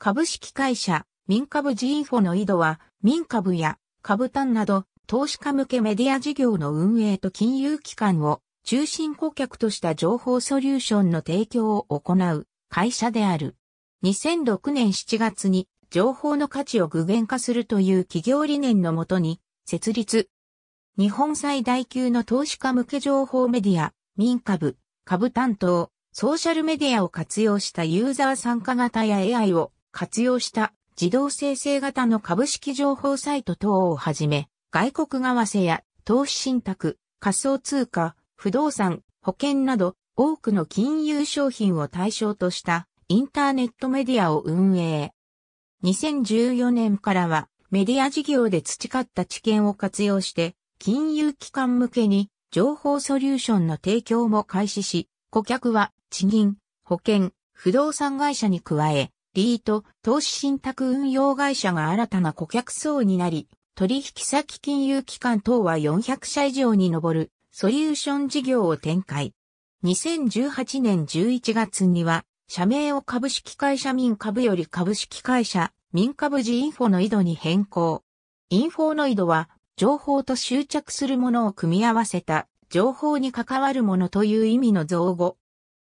株式会社、民株 G インフォの井戸は、民株や株単など、投資家向けメディア事業の運営と金融機関を中心顧客とした情報ソリューションの提供を行う会社である。2006年7月に情報の価値を具現化するという企業理念のもとに設立。日本最大級の投資家向け情報メディア、民株、株担当、ソーシャルメディアを活用したユーザー参加型や AI を活用した自動生成型の株式情報サイト等をはじめ、外国為替や投資信託、仮想通貨、不動産、保険など多くの金融商品を対象としたインターネットメディアを運営。2014年からはメディア事業で培った知見を活用して金融機関向けに情報ソリューションの提供も開始し、顧客は地銀、保険、不動産会社に加え、リート、投資信託運用会社が新たな顧客層になり、取引先金融機関等は400社以上に上るソリューション事業を展開。2018年11月には、社名を株式会社民株より株式会社民株時インフォの井戸に変更。インフォノイドは、情報と執着するものを組み合わせた、情報に関わるものという意味の造語。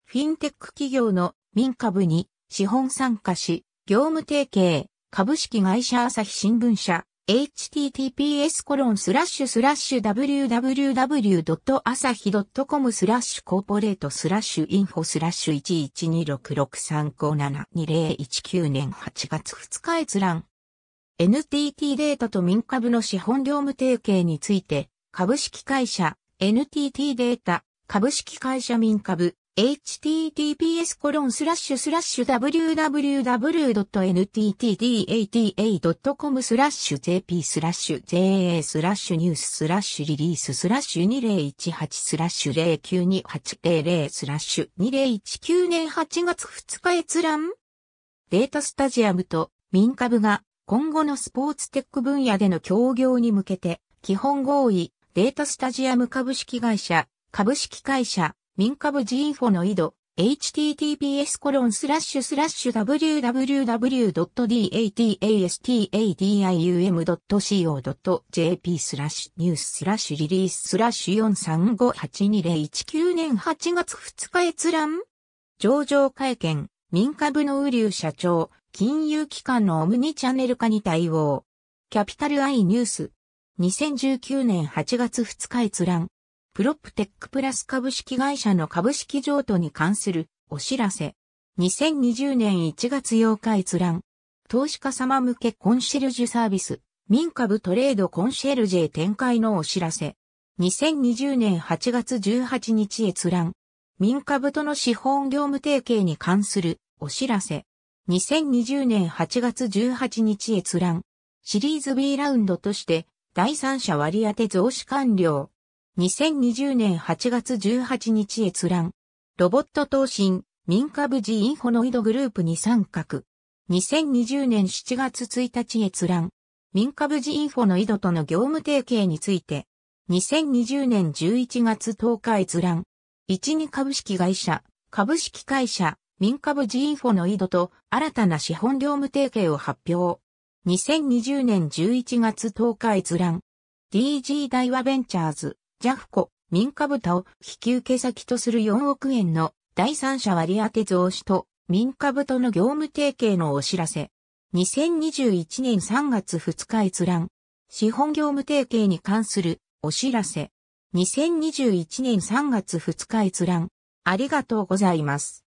フィンテック企業の民株に資本参加し、業務提携、株式会社朝日新聞社、https コロンスラッシュスラッシュ www.asahi.com スラッシュコーポレートスラッシュインフォスラッシュ1126635722019年8月2日閲覧。NTT データと民株の資本業務提携について、株式会社、NTT データ、株式会社民株、https コロンスラッシュスラッシュ www.nttdata.com スラッシュ jp スラッシュ ja スラッシュニューススラッシュリリーススラッシュ2018スラッシュ092800スラッシュ2019年8月2日閲覧データスタジアムと民株が今後のスポーツテック分野での協業に向けて基本合意データスタジアム株式会社株式会社民株 G インフォの井戸、https コロンスラッシュスラッシュ www.datastadium.co.jp スラッシュニューススラッシュリリーススラッシュ4 3 5 8 2 0 1 9年8月2日閲覧上場会見、民株の雨竜社長、金融機関のオムニチャンネル化に対応。キャピタルアイニュース。2019年8月2日閲覧。プロップテックプラス株式会社の株式譲渡に関するお知らせ。2020年1月8日閲覧。投資家様向けコンシェルジュサービス、民株トレードコンシェルジェ展開のお知らせ。2020年8月18日閲覧。民株との資本業務提携に関するお知らせ。2020年8月18日閲覧。シリーズ B ラウンドとして、第三者割当増資完了。2020年8月18日閲覧。ロボット投信、民株 G インフォノイドグループに参画。2020年7月1日閲覧。民株 G インフォノイドとの業務提携について。2020年11月10日閲覧。12株式会社、株式会社、民株 G インフォノイドと新たな資本業務提携を発表。2020年11月10日閲覧。DG 大和ベンチャーズ、ジャフコ、民家豚を引き受け先とする4億円の第三者割当増資と民家豚の業務提携のお知らせ。2021年3月2日閲覧。資本業務提携に関するお知らせ。2021年3月2日閲覧。ありがとうございます。